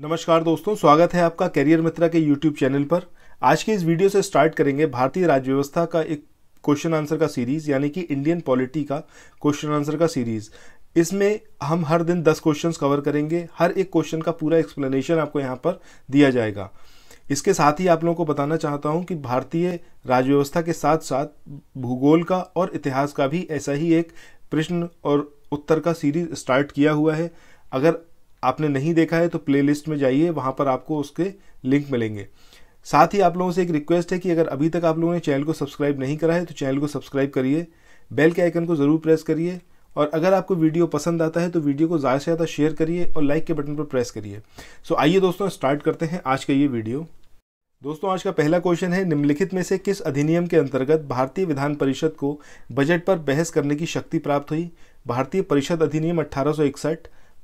नमस्कार दोस्तों स्वागत है आपका कैरियर मित्रा के यूट्यूब चैनल पर आज के इस वीडियो से स्टार्ट करेंगे भारतीय राज्य व्यवस्था का एक क्वेश्चन आंसर का सीरीज यानी कि इंडियन पॉलिटी का क्वेश्चन आंसर का सीरीज इसमें हम हर दिन दस क्वेश्चंस कवर करेंगे हर एक क्वेश्चन का पूरा एक्सप्लेनेशन आपको यहाँ पर दिया जाएगा इसके साथ ही आप लोगों को बताना चाहता हूँ कि भारतीय राजव्यवस्था के साथ साथ भूगोल का और इतिहास का भी ऐसा ही एक प्रश्न और उत्तर का सीरीज स्टार्ट किया हुआ है अगर आपने नहीं देखा है तो प्लेलिस्ट में जाइए वहाँ पर आपको उसके लिंक मिलेंगे साथ ही आप लोगों से एक रिक्वेस्ट है कि अगर अभी तक आप लोगों ने चैनल को सब्सक्राइब नहीं करा है तो चैनल को सब्सक्राइब करिए बेल के आइकन को ज़रूर प्रेस करिए और अगर आपको वीडियो पसंद आता है तो वीडियो को ज़्यादा से ज़्यादा शेयर करिए और लाइक के बटन पर प्रेस करिए सो आइए दोस्तों स्टार्ट करते हैं आज का ये वीडियो दोस्तों आज का पहला क्वेश्चन है निम्नलिखित में से किस अधिनियम के अंतर्गत भारतीय विधान परिषद को बजट पर बहस करने की शक्ति प्राप्त हुई भारतीय परिषद अधिनियम अट्ठारह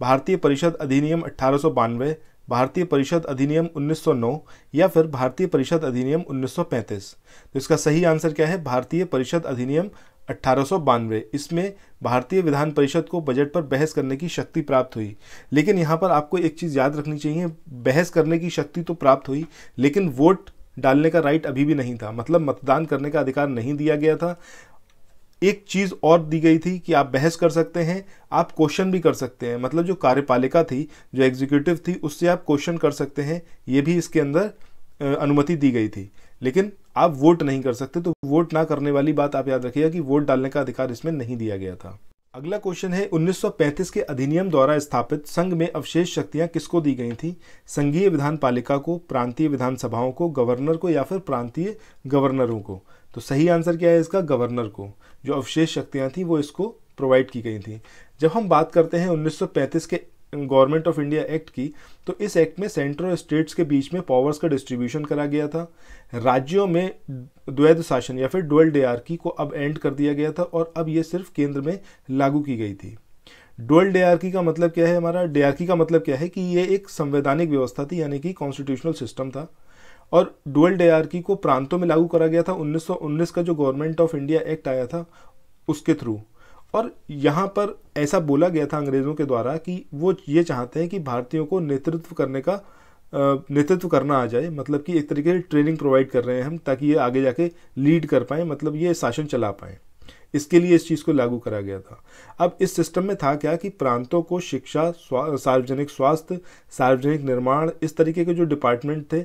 भारतीय परिषद अधिनियम अठारह भारतीय परिषद अधिनियम 1909 या फिर भारतीय परिषद अधिनियम 1935 तो इसका सही आंसर क्या है भारतीय परिषद अधिनियम अट्ठारह इसमें भारतीय विधान परिषद को बजट पर बहस करने की शक्ति प्राप्त हुई लेकिन यहाँ पर आपको एक चीज़ याद रखनी चाहिए बहस करने की शक्ति तो प्राप्त हुई लेकिन वोट डालने का राइट अभी भी नहीं था मतलब मतदान करने का अधिकार नहीं दिया गया था एक चीज़ और दी गई थी कि आप बहस कर सकते हैं आप क्वेश्चन भी कर सकते हैं मतलब जो कार्यपालिका थी जो एग्जीक्यूटिव थी उससे आप क्वेश्चन कर सकते हैं ये भी इसके अंदर अनुमति दी गई थी लेकिन आप वोट नहीं कर सकते तो वोट ना करने वाली बात आप याद रखिएगा कि वोट डालने का अधिकार इसमें नहीं दिया गया था अगला क्वेश्चन है 1935 के अधिनियम द्वारा स्थापित संघ में अवशेष शक्तियां किसको दी गई थी संघीय विधान पालिका को प्रांतीय विधानसभाओं को गवर्नर को या फिर प्रांतीय गवर्नरों को तो सही आंसर क्या है इसका गवर्नर को जो अवशेष शक्तियाँ थी वो इसको प्रोवाइड की गई थी जब हम बात करते हैं 1935 के गवर्नमेंट ऑफ इंडिया एक्ट की तो इस एक्ट में सेंट्रल स्टेट्स के बीच में पावर्स का डिस्ट्रीब्यूशन करा गया था राज्यों में द्वैध शासन या फिर डुअल डेआरकी को अब एंड कर दिया गया था और अब ये सिर्फ केंद्र में लागू की गई थी डुअल डेआरकी का मतलब क्या है हमारा डेआरकी का मतलब क्या है कि ये एक संवैधानिक व्यवस्था थी यानी कि कॉन्स्टिट्यूशनल सिस्टम था और डुअल की को प्रांतों में लागू करा गया था 1919 का जो गवर्नमेंट ऑफ इंडिया एक्ट आया था उसके थ्रू और यहाँ पर ऐसा बोला गया था अंग्रेज़ों के द्वारा कि वो ये चाहते हैं कि भारतीयों को नेतृत्व करने का नेतृत्व करना आ जाए मतलब कि एक तरीके से ट्रेनिंग प्रोवाइड कर रहे हैं हम ताकि ये आगे जाके लीड कर पाएँ मतलब ये शासन चला पाएँ इसके लिए इस चीज़ को लागू करा गया था अब इस सिस्टम में था क्या कि प्रांतों को शिक्षा सार्वजनिक स्वास्थ्य सार्वजनिक निर्माण इस तरीके के जो डिपार्टमेंट थे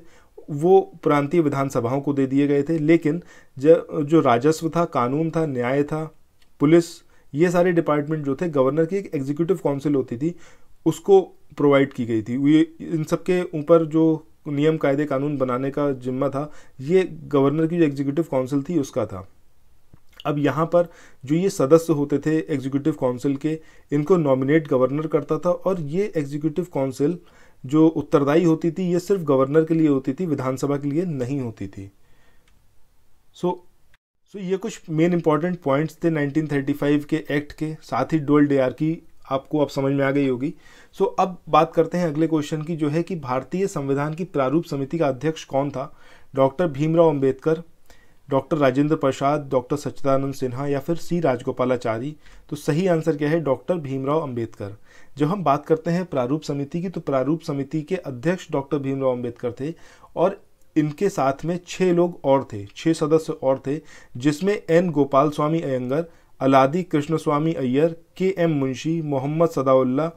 वो प्रांतीय विधानसभाओं को दे दिए गए थे लेकिन जो राजस्व था कानून था न्याय था पुलिस ये सारे डिपार्टमेंट जो थे गवर्नर की एक एग्जीक्यूटिव काउंसिल होती थी उसको प्रोवाइड की गई थी ये इन सब के ऊपर जो नियम कायदे कानून बनाने का जिम्मा था ये गवर्नर की जो एग्जीक्यूटिव काउंसिल थी उसका था अब यहाँ पर जो ये सदस्य होते थे एग्जीक्यूटिव काउंसिल के इनको नॉमिनेट गवर्नर करता था और ये एग्जीक्यूटिव काउंसिल जो उत्तरदायी होती थी ये सिर्फ गवर्नर के लिए होती थी विधानसभा के लिए नहीं होती थी सो so, सो so ये कुछ मेन इंपॉर्टेंट पॉइंट्स थे 1935 के एक्ट के साथ ही डोल डे की आपको अब समझ में आ गई होगी सो so, अब बात करते हैं अगले क्वेश्चन की जो है कि भारतीय संविधान की प्रारूप समिति का अध्यक्ष कौन था doctor Bhimrao Ambedkar doctor Rajendra Prasad doctor Sachchidanand Sinha या फिर सी राजगोपालाचारी तो सही आंसर क्या है डॉक्टर भीमराव अंबेडकर जब हम बात करते हैं प्रारूप समिति की तो प्रारूप समिति के अध्यक्ष डॉक्टर भीमराव अंबेडकर थे और इनके साथ में छः लोग और थे छः सदस्य और थे जिसमें एन गोपाल स्वामी अयंगर अलादी कृष्ण स्वामी अय्यर के एम मुंशी मोहम्मद सदाउल्ला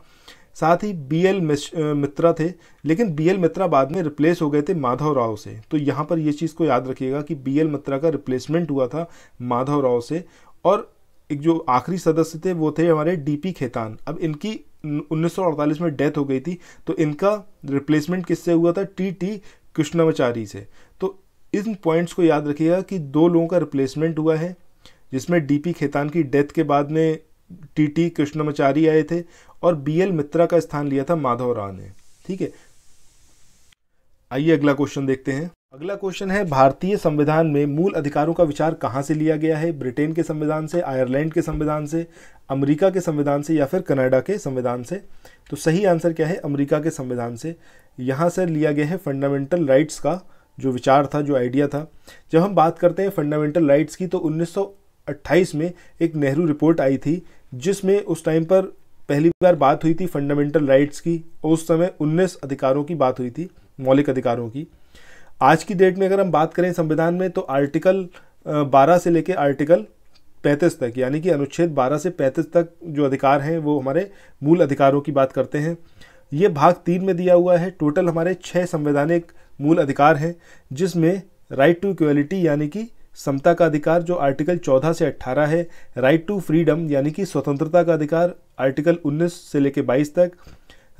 साथ ही बी एल मित्रा थे लेकिन बी एल मित्रा बाद में रिप्लेस हो गए थे माधव राव से तो यहाँ पर ये चीज़ को याद रखिएगा कि बी एल मित्रा का रिप्लेसमेंट हुआ था माधव राव से और एक जो आखिरी सदस्य थे वो थे हमारे डीपी खेतान अब इनकी 1948 में डेथ हो गई थी तो इनका रिप्लेसमेंट किससे हुआ था टी टी कृष्णवाचारी से तो इन पॉइंट्स को याद रखिएगा कि दो लोगों का रिप्लेसमेंट हुआ है जिसमें डीपी खेतान की डेथ के बाद में टीटी कृष्णमाचारी आए थे और बीएल मित्रा का स्थान लिया था माधव राव ने ठीक है आइए अगला क्वेश्चन देखते हैं अगला क्वेश्चन है भारतीय संविधान में मूल अधिकारों का विचार कहाँ से लिया गया है ब्रिटेन के संविधान से आयरलैंड के संविधान से अमेरिका के संविधान से या फिर कनाडा के संविधान से तो सही आंसर क्या है अमेरिका के संविधान से यहाँ से लिया गया है फंडामेंटल राइट्स का जो विचार था जो आइडिया था जब हम बात करते हैं फंडामेंटल राइट्स की तो उन्नीस 1928 में एक नेहरू रिपोर्ट आई थी जिसमें उस टाइम पर पहली बार बात हुई थी फंडामेंटल राइट्स की और उस समय 19 अधिकारों की बात हुई थी मौलिक अधिकारों की आज की डेट में अगर हम बात करें संविधान में तो आर्टिकल 12 से लेकर आर्टिकल 35 तक यानी कि अनुच्छेद 12 से 35 तक जो अधिकार हैं वो हमारे मूल अधिकारों की बात करते हैं ये भाग तीन में दिया हुआ है टोटल हमारे छः संवैधानिक मूल अधिकार हैं जिसमें राइट टू इक्वलिटी यानी कि समता का अधिकार जो आर्टिकल 14 से 18 है राइट टू फ्रीडम यानी कि स्वतंत्रता का अधिकार आर्टिकल 19 से लेकर 22 तक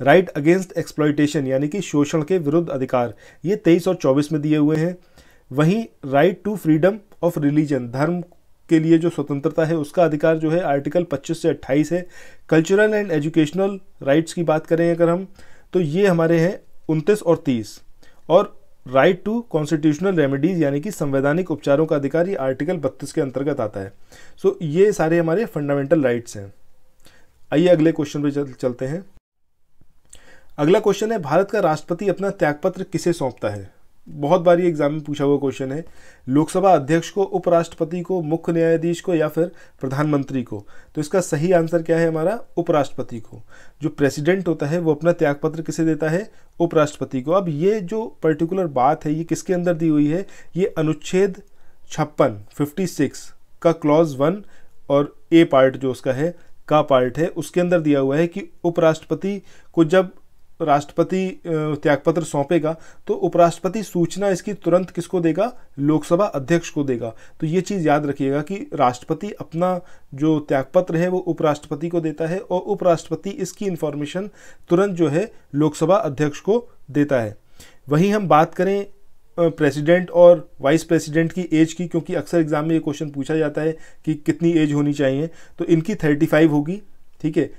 राइट अगेंस्ट एक्सप्लॉयटेशन यानी कि शोषण के विरुद्ध अधिकार ये 23 और 24 में दिए हुए हैं वहीं right to freedom of religion धर्म के लिए जो स्वतंत्रता है उसका अधिकार जो है आर्टिकल 25 से 28 है कल्चरल एंड एजुकेशनल राइट्स की बात करें अगर हम तो ये हमारे हैं उनतीस और तीस और राइट टू कॉन्स्टिट्यूशनल रेमेडीज यानी कि संवैधानिक उपचारों का अधिकार ये आर्टिकल बत्तीस के अंतर्गत आता है सो so, ये सारे हमारे फंडामेंटल राइट्स हैं आइए अगले क्वेश्चन पे चल, चलते हैं अगला क्वेश्चन है भारत का राष्ट्रपति अपना त्यागपत्र किसे सौंपता है बहुत बार ये एग्जाम में पूछा हुआ क्वेश्चन है लोकसभा अध्यक्ष को उपराष्ट्रपति को मुख्य न्यायाधीश को या फिर प्रधानमंत्री को तो इसका सही आंसर क्या है हमारा उपराष्ट्रपति को जो प्रेसिडेंट होता है वो अपना त्यागपत्र किसे देता है उपराष्ट्रपति को अब ये जो पर्टिकुलर बात है ये किसके अंदर दी हुई है ये अनुच्छेद छप्पन फिफ्टी सिक्स का क्लॉज वन और ए पार्ट जो उसका है का पार्ट है उसके अंदर दिया हुआ है कि उपराष्ट्रपति को जब राष्ट्रपति त्यागपत्र सौंपेगा तो उपराष्ट्रपति सूचना इसकी तुरंत किसको देगा लोकसभा अध्यक्ष को देगा तो ये चीज़ याद रखिएगा कि राष्ट्रपति अपना जो त्यागपत्र है वो उपराष्ट्रपति को देता है और उपराष्ट्रपति इसकी इन्फॉर्मेशन तुरंत जो है लोकसभा अध्यक्ष को देता है वहीं हम बात करें प्रेसिडेंट और वाइस प्रेसिडेंट की एज की क्योंकि अक्सर एग्जाम में ये क्वेश्चन पूछा जाता है कि कितनी एज होनी चाहिए तो इनकी थर्टी फाइव होगी ठीक है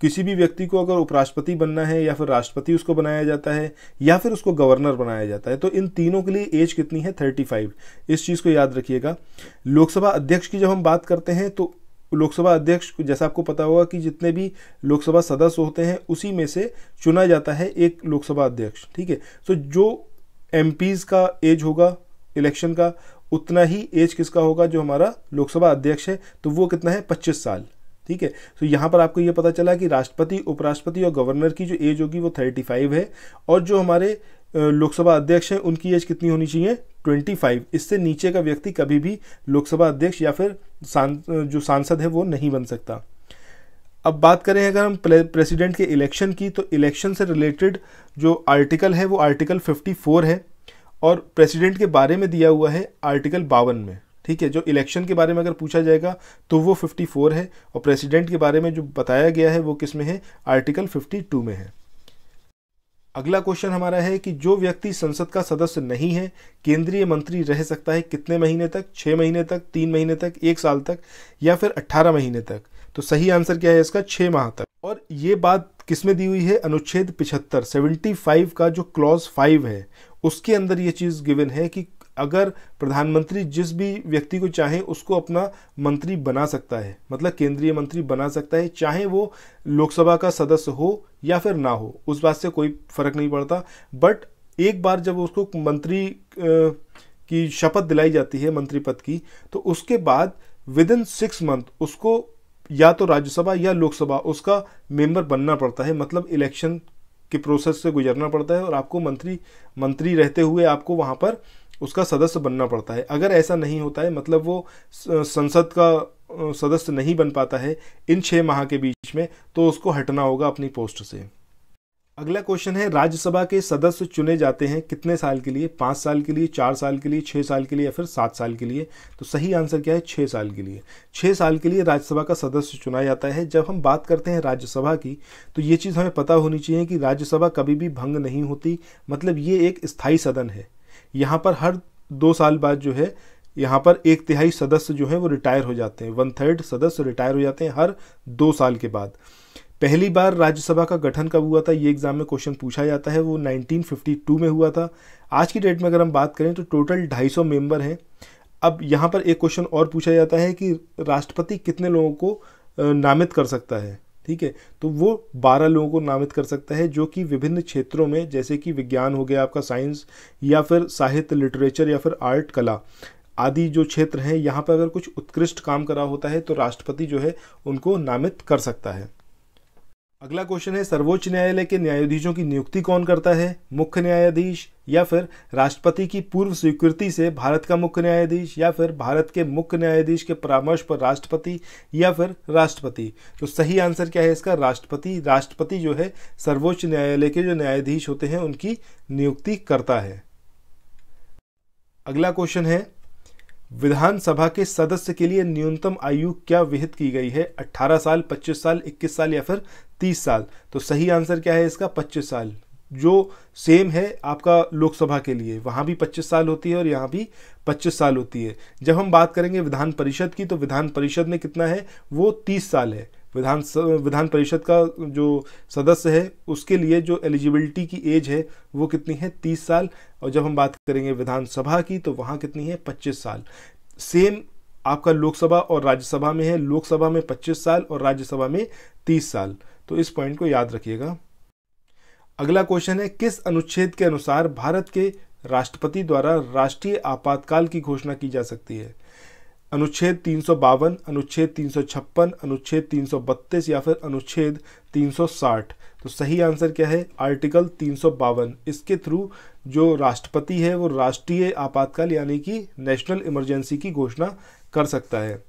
किसी भी व्यक्ति को अगर उपराष्ट्रपति बनना है या फिर राष्ट्रपति उसको बनाया जाता है या फिर उसको गवर्नर बनाया जाता है तो इन तीनों के लिए एज कितनी है थर्टी फाइव इस चीज़ को याद रखिएगा लोकसभा अध्यक्ष की जब हम बात करते हैं तो लोकसभा अध्यक्ष जैसा आपको पता होगा कि जितने भी लोकसभा सदस्य होते हैं उसी में से चुना जाता है एक लोकसभा अध्यक्ष ठीक है तो जो एम का एज होगा इलेक्शन का उतना ही एज किसका होगा जो हमारा लोकसभा अध्यक्ष है तो वो कितना है पच्चीस साल ठीक है तो यहाँ पर आपको ये पता चला कि राष्ट्रपति उपराष्ट्रपति और गवर्नर की जो एज होगी वो थर्टी फाइव है और जो हमारे लोकसभा अध्यक्ष हैं उनकी एज कितनी होनी चाहिए ट्वेंटी फाइव इससे नीचे का व्यक्ति कभी भी लोकसभा अध्यक्ष या फिर जो सांसद है वो नहीं बन सकता अब बात करें अगर हम प्रेसिडेंट के इलेक्शन की तो इलेक्शन से रिलेटेड जो आर्टिकल है वो आर्टिकल 54 है और प्रेसिडेंट के बारे में दिया हुआ है आर्टिकल बावन में ठीक है जो इलेक्शन के बारे में अगर पूछा जाएगा तो वो 54 है और प्रेसिडेंट के बारे में जो बताया गया है वो किस में है आर्टिकल 52 में है अगला क्वेश्चन हमारा है कि जो व्यक्ति संसद का सदस्य नहीं है केंद्रीय मंत्री रह सकता है कितने महीने तक छः महीने तक तीन महीने तक एक साल तक या फिर अट्ठारह महीने तक तो सही आंसर क्या है इसका छः माह तक और ये बात किसमें दी हुई है अनुच्छेद पिछहत्तर सेवेंटी फाइव का जो क्लॉज फाइव है उसके अंदर ये चीज़ गिवन है कि अगर प्रधानमंत्री जिस भी व्यक्ति को चाहे उसको अपना मंत्री बना सकता है मतलब केंद्रीय मंत्री बना सकता है चाहे वो लोकसभा का सदस्य हो या फिर ना हो उस बात से कोई फर्क नहीं पड़ता बट एक बार जब उसको मंत्री की शपथ दिलाई जाती है मंत्री पद की तो उसके बाद विद इन सिक्स मंथ उसको या तो राज्यसभा या लोकसभा उसका मेंबर बनना पड़ता है मतलब इलेक्शन के प्रोसेस से गुजरना पड़ता है और आपको मंत्री मंत्री रहते हुए आपको वहाँ पर उसका सदस्य बनना पड़ता है अगर ऐसा नहीं होता है मतलब वो संसद का सदस्य नहीं बन पाता है इन छः माह के बीच में तो उसको हटना होगा अपनी पोस्ट से अगला क्वेश्चन है राज्यसभा के सदस्य चुने जाते हैं कितने साल के लिए पाँच साल के लिए चार साल के लिए छः साल के लिए या फिर सात साल के लिए तो सही आंसर क्या है छः साल के लिए छः साल के लिए राज्यसभा का सदस्य चुना जाता है जब हम बात करते हैं राज्यसभा की तो ये चीज़ हमें पता होनी चाहिए कि राज्यसभा कभी भी भंग नहीं होती मतलब ये एक स्थायी सदन है यहाँ पर हर दो साल बाद जो है यहाँ पर एक तिहाई सदस्य जो है वो रिटायर हो जाते हैं वन थर्ड सदस्य रिटायर हो जाते हैं हर दो साल के बाद पहली बार राज्यसभा का गठन कब हुआ था ये एग्ज़ाम में क्वेश्चन पूछा जाता है वो 1952 में हुआ था आज की डेट में अगर हम बात करें तो टोटल 250 मेम्बर हैं अब यहाँ पर एक क्वेश्चन और पूछा जाता है कि राष्ट्रपति कितने लोगों को नामित कर सकता है ठीक है तो वो बारह लोगों को नामित कर सकता है जो कि विभिन्न क्षेत्रों में जैसे कि विज्ञान हो गया आपका साइंस या फिर साहित्य लिटरेचर या फिर आर्ट कला आदि जो क्षेत्र हैं यहाँ पर अगर कुछ उत्कृष्ट काम करा होता है तो राष्ट्रपति जो है उनको नामित कर सकता है अगला क्वेश्चन है सर्वोच्च न्यायालय के न्यायाधीशों की नियुक्ति कौन करता है मुख्य न्यायाधीश या फिर राष्ट्रपति की पूर्व स्वीकृति से भारत का मुख्य न्यायाधीश या फिर भारत के मुख्य न्यायाधीश के परामर्श पर राष्ट्रपति या फिर राष्ट्रपति तो सही आंसर क्या है इसका राष्ट्रपति राष्ट्रपति जो है सर्वोच्च न्यायालय के जो न्यायाधीश होते हैं उनकी नियुक्ति करता है अगला क्वेश्चन है विधानसभा के सदस्य के लिए न्यूनतम आयु क्या विहित की गई है 18 साल 25 साल 21 साल या फिर 30 साल तो सही आंसर क्या है इसका 25 साल जो सेम है आपका लोकसभा के लिए वहाँ भी 25 साल होती है और यहाँ भी 25 साल होती है जब हम बात करेंगे विधान परिषद की तो विधान परिषद में कितना है वो 30 साल है विधान विधान परिषद का जो सदस्य है उसके लिए जो एलिजिबिलिटी की एज है वो कितनी है तीस साल और जब हम बात करेंगे विधानसभा की तो वहाँ कितनी है पच्चीस साल सेम आपका लोकसभा और राज्यसभा में है लोकसभा में पच्चीस साल और राज्यसभा में तीस साल तो इस पॉइंट को याद रखिएगा अगला क्वेश्चन है किस अनुच्छेद के अनुसार भारत के राष्ट्रपति द्वारा राष्ट्रीय आपातकाल की घोषणा की जा सकती है अनुच्छेद तीन अनुच्छेद तीन अनुच्छेद तीन या फिर अनुच्छेद 360 तो सही आंसर क्या है आर्टिकल तीन इसके थ्रू जो राष्ट्रपति है वो राष्ट्रीय आपातकाल यानी कि नेशनल इमरजेंसी की घोषणा कर सकता है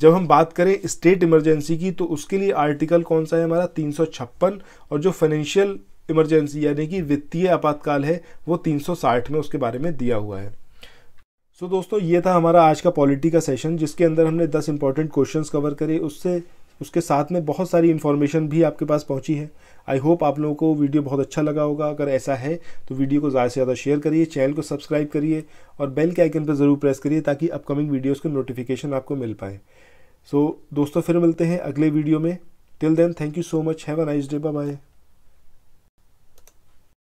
जब हम बात करें स्टेट इमरजेंसी की तो उसके लिए आर्टिकल कौन सा है हमारा तीन और जो फाइनेंशियल इमरजेंसी यानी कि वित्तीय आपातकाल है वो साठ में उसके बारे में दिया हुआ है सो so, दोस्तों ये था हमारा आज का पॉलिटी का सेशन जिसके अंदर हमने दस इंपॉर्टेंट क्वेश्चन कवर करे उससे उसके साथ में बहुत सारी इन्फॉर्मेशन भी आपके पास पहुंची है आई होप आप लोगों को वीडियो बहुत अच्छा लगा होगा अगर ऐसा है तो वीडियो को ज़्यादा से ज़्यादा शेयर करिए चैनल को सब्सक्राइब करिए और बेल के आइकन पर ज़रूर प्रेस करिए ताकि अपकमिंग वीडियोज़ के नोटिफिकेशन आपको मिल पाए सो so, दोस्तों फिर मिलते हैं अगले वीडियो में till then thank you so much have a nice day bye